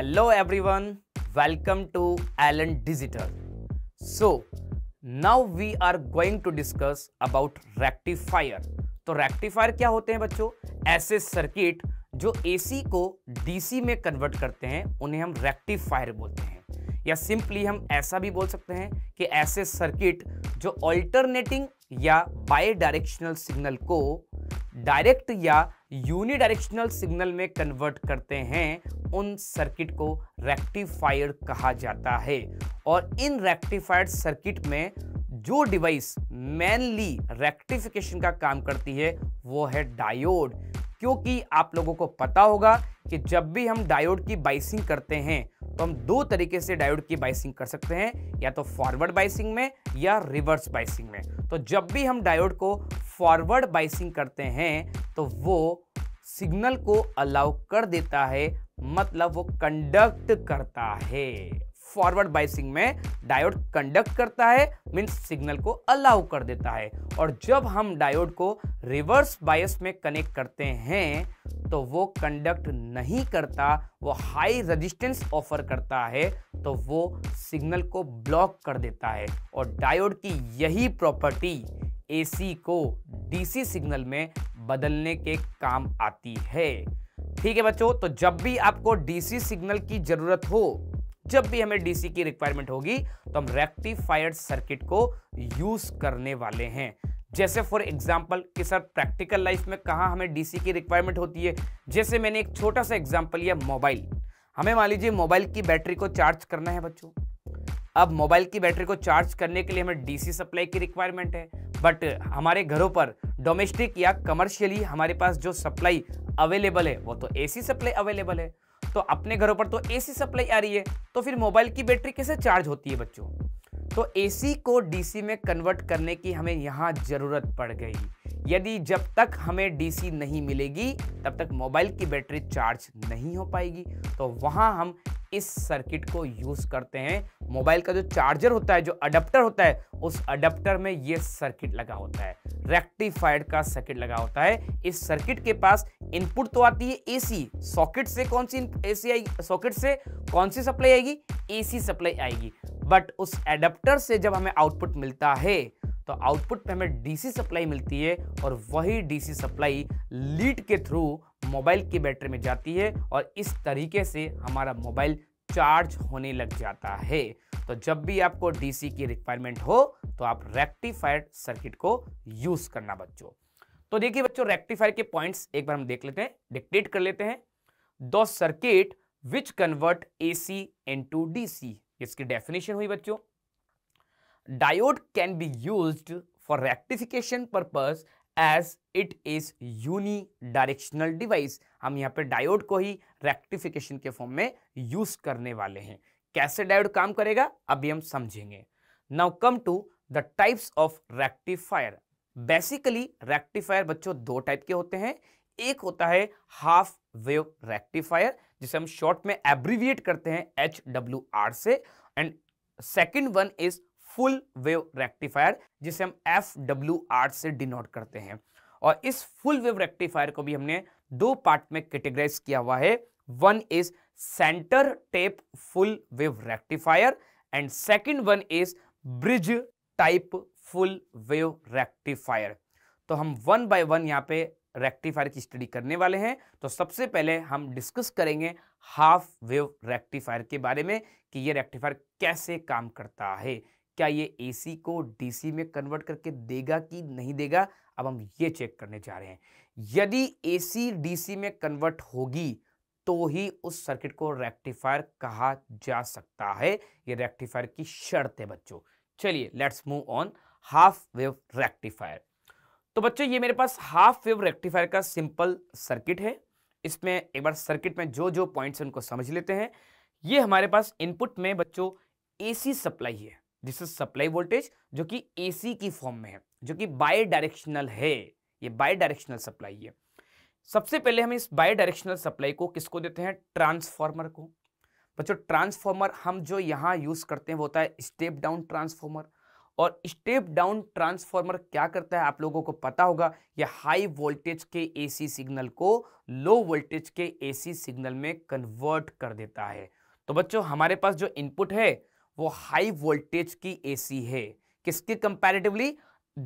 hello everyone welcome to Allen digital so now we are going to discuss about rectifier तो rectifier क्या होते हैं बच्चों ऐसे सर्किट जो एसी को डीसी में कन्वर्ट करते हैं उन्हें हम रेक्टिफायर बोलते हैं या सिंपली हम ऐसा भी बोल सकते हैं कि ऐसे सर्किट जो ऑल्टरनेटिंग या बाई डायरेक्शनल सिग्नल को डायरेक्ट या यूनिडायरेक्शनल सिग्नल में कन्वर्ट करते हैं उन सर्किट को रेक्टिफायर कहा जाता है और इन रेक्टिफायर सर्किट में जो डिवाइस मेनली रेक्टिफिकेशन का काम करती है वो है डायोड क्योंकि आप लोगों को पता होगा कि जब भी हम डायोड की बाइसिंग करते हैं तो हम दो तरीके से डायोड की बाइसिंग कर सकते हैं या तो फॉरवर्ड बाइसिंग में या रिवर्स बाइसिंग में तो जब भी हम डायोड को फॉरवर्ड बाइसिंग करते हैं तो वो सिग्नल को अलाउ कर देता है मतलब वो कंडक्ट करता है फॉरवर्ड बाइसिंग में डायोड कंडक्ट करता है मीन्स सिग्नल को अलाउ कर देता है और जब हम डायोड को रिवर्स बायस में कनेक्ट करते हैं तो वो कंडक्ट नहीं करता वो हाई रेजिस्टेंस ऑफर करता है तो वो सिग्नल को ब्लॉक कर देता है और डायोड की यही प्रॉपर्टी एसी को डीसी सिग्नल में बदलने के काम आती है ठीक है बच्चों तो जब भी आपको डीसी सिग्नल की जरूरत हो जब भी हमें डीसी की रिक्वायरमेंट होगी तो हम रेक्टिफायर सर्किट को यूज करने वाले हैं जैसे फॉर एग्जाम्पल कि सर प्रैक्टिकल लाइफ में कहाँ हमें डीसी की रिक्वायरमेंट होती है जैसे मैंने एक छोटा सा एग्जाम्पल लिया मोबाइल हमें मान लीजिए मोबाइल की बैटरी को चार्ज करना है बच्चों अब मोबाइल की बैटरी को चार्ज करने के लिए हमें डीसी सप्लाई की रिक्वायरमेंट है बट हमारे घरों पर डोमेस्टिक या कमर्शियली हमारे पास जो सप्लाई अवेलेबल है वो तो एसी सप्लाई अवेलेबल है तो अपने घरों पर तो एसी सप्लाई आ रही है तो फिर मोबाइल की बैटरी कैसे चार्ज होती है बच्चों तो एसी को डीसी में कन्वर्ट करने की हमें यहाँ ज़रूरत पड़ गई यदि जब तक हमें डीसी नहीं मिलेगी तब तक मोबाइल की बैटरी चार्ज नहीं हो पाएगी तो वहाँ हम इस सर्किट को यूज़ करते हैं मोबाइल का जो चार्जर होता है जो अडप्टर होता है उस अडप्टर में ये सर्किट लगा होता है रेक्टिफाइड का सर्किट लगा होता है इस सर्किट के पास इनपुट तो आती है एसी सॉकेट से कौन सी एसी आएगी सॉकेट से कौन सी सप्लाई आएगी एसी सप्लाई आएगी बट उस एडप्टर से जब हमें आउटपुट मिलता है तो आउटपुट पे हमें डीसी सप्लाई मिलती है और वही डीसी सप्लाई लीड के थ्रू मोबाइल की बैटरी में जाती है और इस तरीके से हमारा मोबाइल चार्ज होने लग जाता है तो जब भी आपको डीसी की रिक्वायरमेंट हो तो आप रेक्टिफायर सर्किट को यूज करना बच्चों तो देखिए बच्चों रेक्टिफायर के पॉइंट्स एक बार हम देख लेते हैं डिक्टेट कर लेते हैं the circuit which convert A C into D C इसकी डेफिनेशन हुई बच्चों diode can be used for rectification purpose as it is unidirectional device हम यहाँ पे डायोड को ही रेक्टिफिकेशन के फॉर्म में यूज करने वाले हैं कैसे डायोड काम करेगा अभी हम समझेंगे now come to the types of rectifier basically rectifier बच्चों दो टाइप के होते हैं एक होता है हाफ वेव रेक्टिफायर जिसे हम शॉर्ट में एब्रीविएट करते हैं एच डब्ल्यू आर से and second one is full wave rectifier जिसे हम एफ डब्ल्यू आर से डिनोट करते हैं और इस फुल वेव रेक्टिफायर को भी हमने दो पार्ट में कैटेगराइज किया हुआ है one is centre tap full wave rectifier and second one is bridge type full wave rectifier तो हम वन बाय वन यहाँ पे रेक्टिफायर की स्टडी करने वाले हैं तो सबसे पहले हम डिस्कस करेंगे हाफ वेव रेक्टिफायर के बारे में कि ये रेक्टिफायर कैसे काम करता है क्या ये एसी को डीसी में कन्वर्ट करके देगा कि नहीं देगा अब हम ये चेक करने जा रहे हैं यदि एसी डीसी में कन्वर्ट होगी तो ही उस सर्किट को रेक्टिफायर कहा जा सकता है ये रेक्टिफायर की शर्त है बच्चों चलिए let's move on half wave rectifier तो बच्चों ये मेरे पास हाफ वेव रेक्टिफायर का सिंपल सर्किट है इसमें एक बार सर्किट में जो जो पॉइंट्स उनको समझ लेते हैं ये हमारे पास इनपुट में बच्चों एसी सप्लाई है दिस इज सप्लाई वोल्टेज जो कि एसी की फॉर्म में है जो कि बाई डायरेक्शनल है ये बाई डायरेक्शनल सप्लाई है सबसे पहले हम इस बाई डायरेक्शनल सप्लाई को किसको देते हैं ट्रांसफॉर्मर को बच्चों ट्रांसफॉर्मर हम जो यहाँ यूज करते हैं वो होता है स्टेप डाउन ट्रांसफॉर्मर और स्टेप डाउन ट्रांसफॉर्मर क्या करता है आप लोगों को पता होगा ये हाई वोल्टेज के एसी सिग्नल को लो वोल्टेज के एसी सिग्नल में कन्वर्ट कर देता है तो बच्चों हमारे पास जो इनपुट है वो हाई वोल्टेज की एसी है किसके कंपैरेटिवली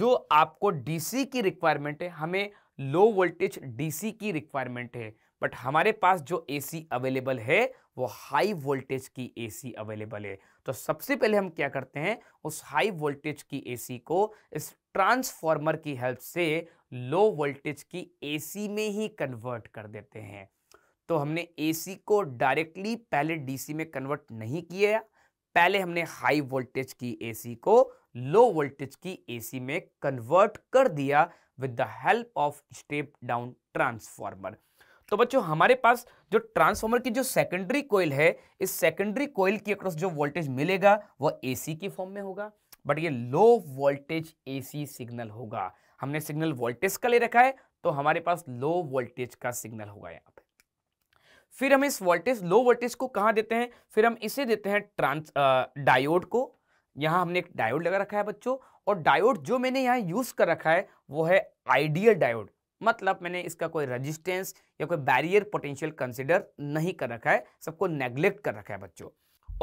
जो आपको डीसी की रिक्वायरमेंट है हमें लो वोल्टेज डीसी की रिक्वायरमेंट है बट हमारे पास जो एसी अवेलेबल है वो हाई वोल्टेज की एसी अवेलेबल है तो सबसे पहले हम क्या करते हैं उस हाई वोल्टेज की एसी को इस ट्रांसफार्मर की हेल्प से लो वोल्टेज की एसी में ही कन्वर्ट कर देते हैं तो हमने एसी को डायरेक्टली पहले डीसी में कन्वर्ट नहीं किया पहले हमने हाई वोल्टेज की एसी को लो वोल्टेज की एसी में कन्वर्ट कर दिया with the help of step down transformer तो बच्चों हमारे पास जो ट्रांसफार्मर की जो सेकेंडरी कोयल है इस सेकेंडरी कोयल की अक्रॉस जो वोल्टेज मिलेगा वह एसी की फॉर्म में होगा बट ये लो वोल्टेज एसी सिग्नल होगा हमने सिग्नल वोल्टेज का ले रखा है तो हमारे पास लो वोल्टेज का सिग्नल होगा यहाँ फिर हम इस वोल्टेज लो वोल्टेज को कहाँ देते हैं फिर हम इसे देते हैं ट्रांस डायोड को यहाँ हमने एक डायोड लगा रखा है बच्चों और डायोड जो मैंने यहाँ यूज़ कर रखा है वो है आइडियल डायोड मतलब मैंने इसका कोई रेजिस्टेंस या कोई बैरियर पोटेंशियल कंसिडर नहीं कर रखा है सबको नेग्लेक्ट कर रखा है बच्चों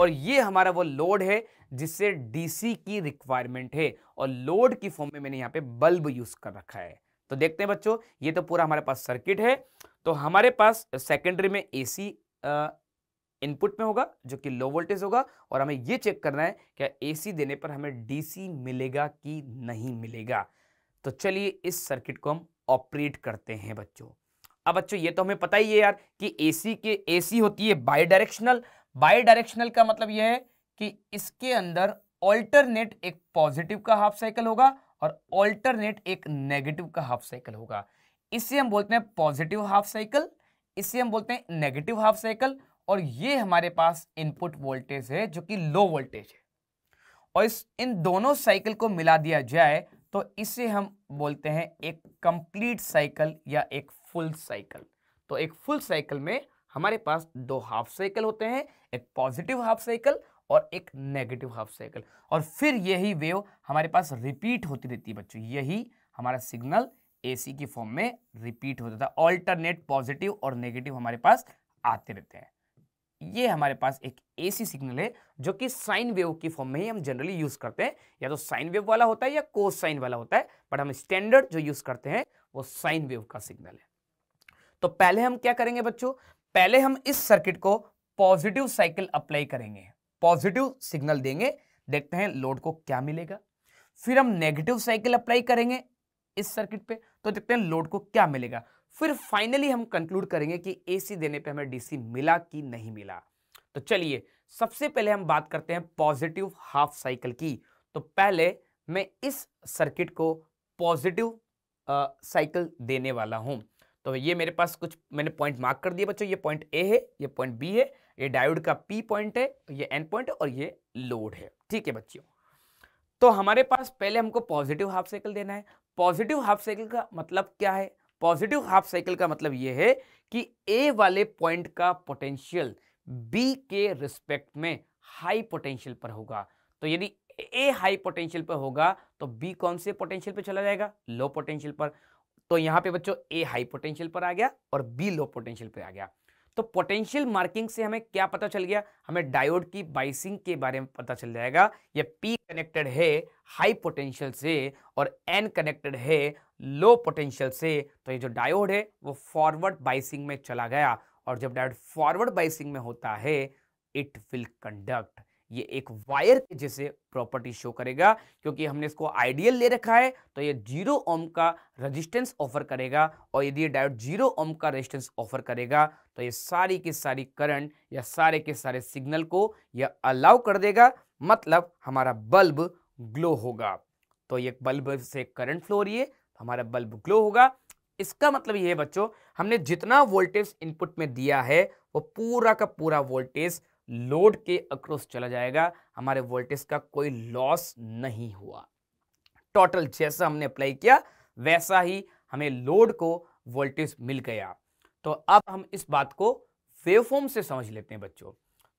और ये हमारा वो लोड है जिससे डीसी की रिक्वायरमेंट है और लोड की फॉर्म में मैंने यहाँ पे बल्ब यूज़ कर रखा है तो देखते हैं बच्चों ये तो पूरा हमारे पास सर्किट है तो हमारे पास सेकेंडरी में एसी इनपुट में होगा जो कि लो वोल्टेज होगा और हमें यह चेक करना है क्या एसी देने पर हमें डीसी मिलेगा कि नहीं मिलेगा तो चलिए इस सर्किट को हम ऑपरेट करते हैं बच्चों अब बच्चों ये तो हमें पता ही है यार कि एसी के एसी होती है बाई डायरेक्शनल बाई डायरेक्शनल का मतलब यह है कि इसके अंदर ऑल्टरनेट एक पॉजिटिव का हाफ साइकिल होगा और ऑल्टरनेट एक नेगेटिव का हाफ साइकिल होगा इसे हम बोलते हैं पॉजिटिव हाफ साइकिल इसे हम बोलते हैं नेगेटिव हाफ साइकिल और ये हमारे पास इनपुट वोल्टेज है जो कि लो वोल्टेज है और इस इन दोनों साइकिल को मिला दिया जाए तो इसे हम बोलते हैं एक कंप्लीट साइकिल या एक फुल साइकिल तो एक फुल साइकिल में हमारे पास दो हाफ साइकिल होते हैं एक पॉजिटिव हाफ साइकिल और एक नेगेटिव हाफ साइकिल और फिर यही वेव हमारे पास रिपीट होती रहती है बच्चों यही हमारा सिग्नल एसी की फॉर्म में रिपीट होता था ऑल्टरनेट पॉजिटिव और नेगेटिव हमारे पास आते रहते हैं ये हमारे पास एक एसी सिग्नल है जो कि साइन वेव की फॉर्म में ही हम जनरली यूज करते हैं या तो साइन वेव वाला होता है या कोस साइन वाला होता है बट हम स्टैंडर्ड जो यूज करते हैं वो साइन वेव का सिग्नल है तो पहले हम क्या करेंगे बच्चों पहले हम इस सर्किट को पॉजिटिव साइकिल अप्लाई करेंगे पॉजिटिव सिग्नल देंगे देखते हैं लोड को क्या मिलेगा फिर हम नेगेटिव साइकिल अप्लाई करेंगे इस सर्किट पे तो देखते हैं लोड को क्या मिलेगा फिर फाइनली हम कंक्लूड करेंगे कि एसी देने पे हमें डीसी मिला कि नहीं मिला तो चलिए सबसे पहले हम बात करते हैं पॉजिटिव हाफ साइकिल की तो पहले मैं इस सर्किट को पॉजिटिव साइकिल देने वाला हूं तो ये मेरे पास कुछ मैंने पॉइंट मार्क कर दिया बच्चों ये पॉइंट ए है ये पॉइंट बी है ये डायोड का पी पॉइंट है ये एन पॉइंट है और ये लोड है ठीक है बच्चों तो हमारे पास पहले हमको पॉजिटिव हाफ साइकिल देना है पॉजिटिव हाफ साइकिल का मतलब क्या है पॉजिटिव हाफ साइकिल का मतलब यह है कि ए वाले पॉइंट का पोटेंशियल बी के रिस्पेक्ट में हाई पोटेंशियल पर होगा तो यदि ए हाई पोटेंशियल पर होगा तो बी कौन से पोटेंशियल पर चला जाएगा लो पोटेंशियल पर तो यहां पे बच्चों ए हाई पोटेंशियल पर आ गया और बी लो पोटेंशियल पर आ गया तो पोटेंशियल मार्किंग से हमें क्या पता चल गया हमें डायोड की बाइसिंग के बारे में पता चल जाएगा ये पी कनेक्टेड है हाई पोटेंशियल से और एन कनेक्टेड है लो पोटेंशियल से तो ये जो डायोड है वो फॉरवर्ड बाइसिंग में चला गया और जब डायोड फॉरवर्ड बाइसिंग में होता है इट विल कंडक्ट ये एक वायर के जैसे प्रॉपर्टी शो करेगा क्योंकि हमने इसको आइडियल ले रखा है तो ये जीरो ओम का रेजिस्टेंस ऑफर करेगा और यदि ये डायोड जीरो ओम का रेजिस्टेंस ऑफर करेगा तो ये सारी की सारी करंट या सारे के सारे सिग्नल को यह अलाउ कर देगा मतलब हमारा बल्ब ग्लो होगा तो ये बल्ब से करंट फ्लो रही है तो हमारा बल्ब ग्लो होगा इसका मतलब ये है बच्चों हमने जितना वोल्टेज इनपुट में दिया है वो पूरा का पूरा वोल्टेज लोड के अक्रॉस चला जाएगा हमारे वोल्टेज का कोई लॉस नहीं हुआ टोटल जैसा हमने अप्लाई किया वैसा ही हमें लोड को वोल्टेज मिल गया तो अब हम इस बात को वेवफॉर्म से समझ लेते हैं बच्चों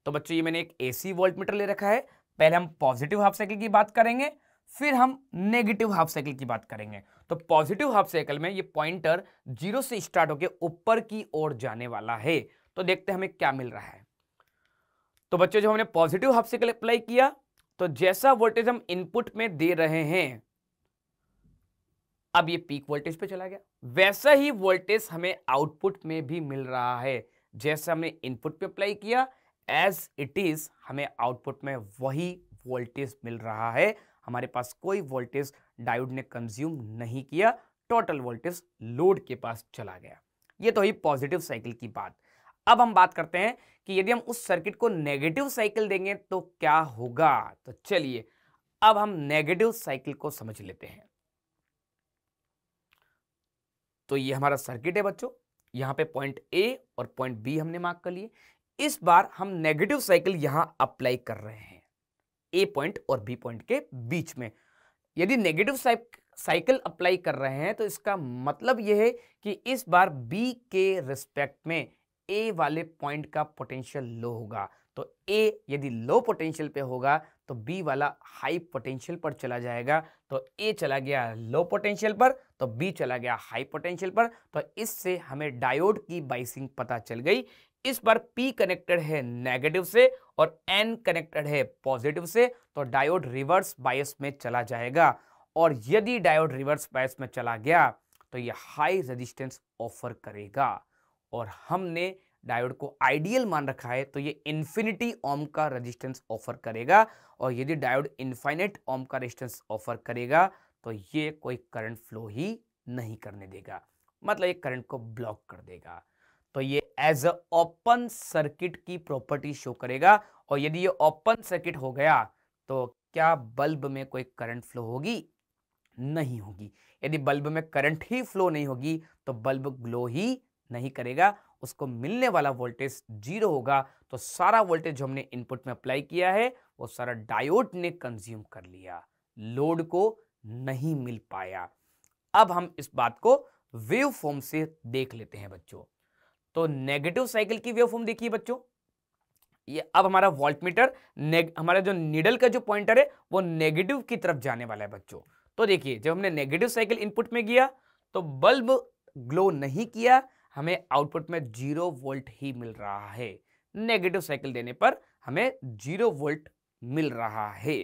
तो बच्चों ये मैंने एक एसी वोल्ट मीटर ले रखा है पहले हम पॉजिटिव हाफ साइकिल की बात करेंगे फिर हम नेगेटिव हाफ साइकिल की बात करेंगे तो पॉजिटिव हाफ साइकिल में ये पॉइंटर जीरो से स्टार्ट होकर ऊपर की ओर जाने वाला है तो देखते हैं हमें क्या मिल रहा है तो बच्चों जो हमने पॉजिटिव हाफ साइकिल अप्लाई किया तो जैसा वोल्टेज हम इनपुट में दे रहे हैं अब ये पीक वोल्टेज पे चला गया वैसा ही वोल्टेज हमें आउटपुट में भी मिल रहा है जैसा हमने इनपुट पे अप्लाई किया एज इट इज हमें आउटपुट में वही वोल्टेज मिल रहा है हमारे पास कोई वोल्टेज डायोड ने कंज्यूम नहीं किया टोटल वोल्टेज लोड के पास चला गया ये तो ही पॉजिटिव साइकिल की बात अब हम बात करते हैं कि यदि हम उस सर्किट को नेगेटिव साइकिल देंगे तो क्या होगा तो चलिए अब हम नेगेटिव साइकिल को समझ लेते हैं तो ये हमारा सर्किट है बच्चों यहां पे पॉइंट ए और पॉइंट बी हमने मार्क कर लिए इस बार हम नेगेटिव साइकिल यहां अप्लाई कर रहे हैं ए पॉइंट और बी पॉइंट के बीच में यदि नेगेटिव साइकिल अप्लाई कर रहे हैं तो इसका मतलब यह है कि इस बार बी के रिस्पेक्ट में ए वाले पॉइंट का पोटेंशियल लो होगा तो ए यदि लो पोटेंशियल पे होगा तो बी वाला हाई पोटेंशियल पर चला जाएगा तो ए चला गया लो पोटेंशियल पर तो बी चला गया हाई पोटेंशियल पर तो इससे हमें डायोड की बाइसिंग पता चल गई इस बार पी कनेक्टेड है नेगेटिव से और एन कनेक्टेड है पॉजिटिव से तो डायोड रिवर्स बायस में चला जाएगा और यदि डायोड रिवर्स बायस में चला गया तो ये हाई रेजिस्टेंस ऑफर करेगा और हमने डायोड को आइडियल मान रखा है तो ये इन्फिनिटी ओम का रेजिस्टेंस ऑफर करेगा और यदि डायोड इन्फाइनेट ओम का रेजिस्टेंस ऑफर करेगा तो ये कोई करंट फ्लो ही नहीं करने देगा मतलब ये करंट को ब्लॉक कर देगा तो ये एज अ ओपन सर्किट की प्रॉपर्टी शो करेगा और यदि ये ओपन सर्किट हो गया तो क्या बल्ब में कोई करंट फ्लो होगी नहीं होगी यदि बल्ब में करंट ही फ्लो नहीं होगी तो बल्ब ग्लो ही नहीं करेगा उसको मिलने वाला वोल्टेज जीरो होगा तो सारा वोल्टेज जो हमने इनपुट में अप्लाई किया है वो सारा डायोड ने कंज्यूम कर लिया लोड को नहीं मिल पाया अब हम इस बात को वेव फॉर्म से देख लेते हैं बच्चों तो नेगेटिव साइकिल की वेव फॉर्म देखिए बच्चों ये अब हमारा वोल्टमीटर मीटर हमारा जो निडल का जो पॉइंटर है वो नेगेटिव की तरफ जाने वाला है बच्चों तो देखिए जब हमने नेगेटिव साइकिल इनपुट में किया तो बल्ब ग्लो नहीं किया हमें आउटपुट में जीरो वोल्ट ही मिल रहा है नेगेटिव साइकिल देने पर हमें जीरो वोल्ट मिल रहा है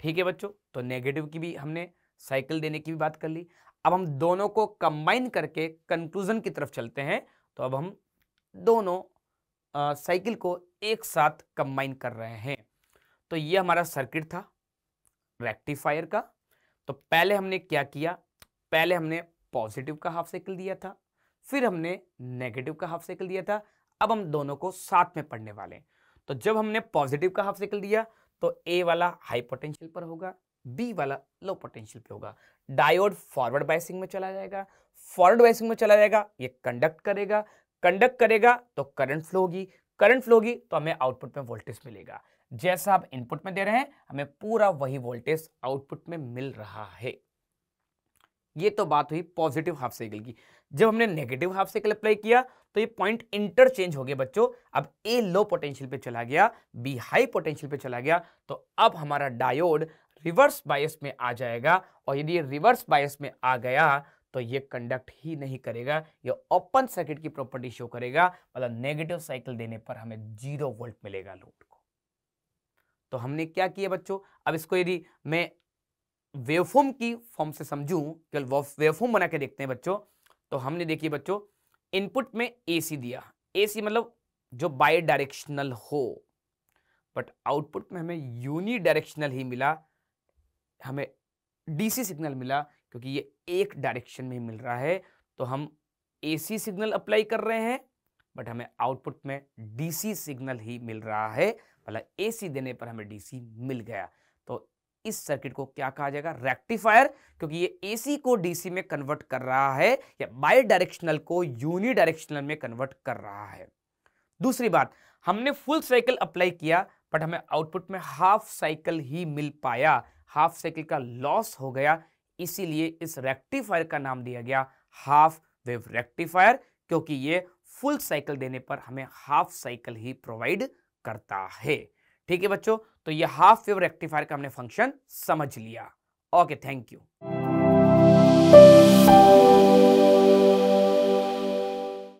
ठीक है बच्चों तो नेगेटिव की भी हमने साइकिल देने की भी बात कर ली अब हम दोनों को कंबाइन करके कंक्लूजन की तरफ चलते हैं तो अब हम दोनों साइकिल को एक साथ कंबाइन कर रहे हैं तो ये हमारा सर्किट था रेक्टिफायर का तो पहले हमने क्या किया पहले हमने पॉजिटिव का हाफ साइकिल दिया था फिर हमने नेगेटिव का हाफ साइकिल दिया था अब हम दोनों को साथ में पढ़ने वाले तो जब हमने पॉजिटिव का हाफ साइकिल दिया तो ए वाला हाई पोटेंशियल पर होगा बी वाला लो पोटेंशियल पे होगा डायोड फॉरवर्ड बाइसिंग में चला जाएगा फॉरवर्ड बाइसिंग में चला जाएगा ये कंडक्ट करेगा कंडक्ट करेगा तो करंट फ्लो होगी करंट फ्लो होगी तो हमें आउटपुट में वोल्टेज मिलेगा जैसा आप इनपुट में दे रहे हैं हमें पूरा वही वोल्टेज आउटपुट में मिल रहा है ये तो बात हुई पॉजिटिव हाफ साइकिल की जब हमने नेगेटिव हाफ साइकिल अप्लाई किया तो ये पॉइंट इंटरचेंज हो गया बच्चों अब ए लो पोटेंशियल पे चला गया बी हाई पोटेंशियल पे चला गया तो अब हमारा डायोड रिवर्स बायस में आ जाएगा और यदि ये रिवर्स बायस में आ गया तो ये कंडक्ट ही नहीं करेगा ये ओपन सर्किट की प्रॉपर्टी शो करेगा मतलब नेगेटिव साइकिल देने पर हमें जीरो वोल्ट मिलेगा लोड को तो हमने क्या किया बच्चों अब इसको यदि मैं वेवफॉर्म की फॉर्म से समझूं कल वेवफॉर्म बना के देखते हैं बच्चों तो हमने देखिए बच्चों इनपुट में ए सी दिया ए सी मतलब जो बाई डायरेक्शनल हो बट आउटपुट में हमें यूनी डायरेक्शनल ही मिला हमें डीसी सिग्नल मिला क्योंकि ये एक डायरेक्शन में ही मिल रहा है तो हम एसी सिग्नल अप्लाई कर रहे हैं बट हमें आउटपुट में डीसी सिग्नल ही मिल रहा है मतलब एसी देने पर हमें डीसी मिल गया तो इस सर्किट को क्या कहा जाएगा रेक्टिफायर क्योंकि ये एसी को डीसी में कन्वर्ट कर रहा है या बाई डायरेक्शनल को यूनि डायरेक्शनल में कन्वर्ट कर रहा है दूसरी बात हमने फुल साइकिल अप्लाई किया बट हमें आउटपुट में हाफ साइकिल ही मिल पाया हाफ साइकिल का लॉस हो गया इसीलिए इस रेक्टिफायर का नाम दिया गया हाफ वेव रेक्टिफायर क्योंकि ये फुल साइकिल देने पर हमें हाफ साइकिल ही प्रोवाइड करता है ठीक है बच्चों तो ये हाफ वेव रेक्टिफायर का हमने फंक्शन समझ लिया ओके थैंक यू